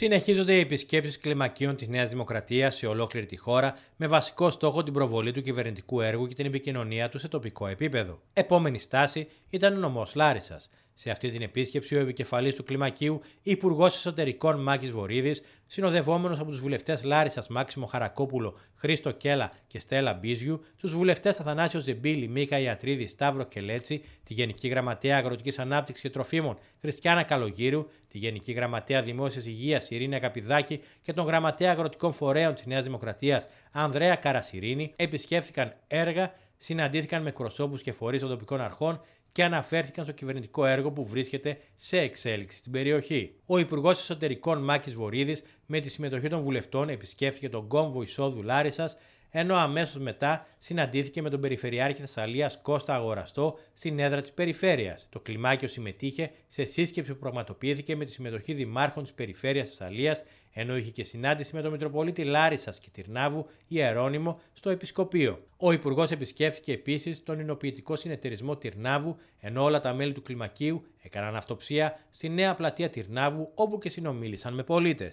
Συνεχίζονται οι επισκέψεις κλιμακίων της Νέας Δημοκρατίας σε ολόκληρη τη χώρα με βασικό στόχο την προβολή του κυβερνητικού έργου και την επικοινωνία του σε τοπικό επίπεδο. Επόμενη στάση ήταν ο νομός Λάρισας. Σε αυτή την επίσκεψη, ο επικεφαλής του κλιμακίου, Υπουργός Εσωτερικών Μάκης Βορύδης, συνοδευόμενος από τους βουλευτές Λάρισας Μάξιμο Χαρακόπουλο, Χρήστο Κέλα και Στέλλα Μπίζιου, τους βουλευτές Αθανάσιος Ζεμπίλη, Μίκα Ιατρίδη, Σταύρο Κελέτσι, τη Γενική Γραμματέα Αγροτικής Ανάπτυξης και Τροφίμων Χριστιανά Καλογύρου, τη Γενική Γραμματέα Δημόσιας Υγείας Ειρήνη Αγαπηδάκη και τον Γραμματέα Αγροτικών Φορέων της Νέας Δημοκρατίας Ανδρέα Καρασιρίνη, επισκέφθηκαν έργα συναντήθηκαν με προσώπου και φορείς των τοπικών αρχών και αναφέρθηκαν στο κυβερνητικό έργο που βρίσκεται σε εξέλιξη στην περιοχή. Ο Υπουργός Εσωτερικών Μάκης Βορύδης, με τη συμμετοχή των βουλευτών, επισκέφθηκε τον κόμβο εισόδου Λάρισας ενώ αμέσως μετά συναντήθηκε με τον Περιφερειάρχη Θεσσαλίας Κώστα Αγοραστό στην έδρα της Περιφέρειας. Το κλιμάκιο συμμετείχε σε σύσκεψη που πραγματοποιήθηκε με τη συμμετοχή δημάρχων της Περιφέρειας Θεσσαλίας, ενώ είχε και συνάντηση με τον Μητροπολίτη Λάρισας και Τυρνάβου Ιερώνυμο στο Επισκοπείο. Ο Υπουργός επισκέφθηκε επίσης τον Ινοποιητικό Συνεταιρισμό Τυρνάβου, ενώ όλα τα μέλη του κλιμακίου έκαναν αυτοψία στη νέα πλατεία Τυρνάβου, όπου και συνομίλησαν με πολίτες.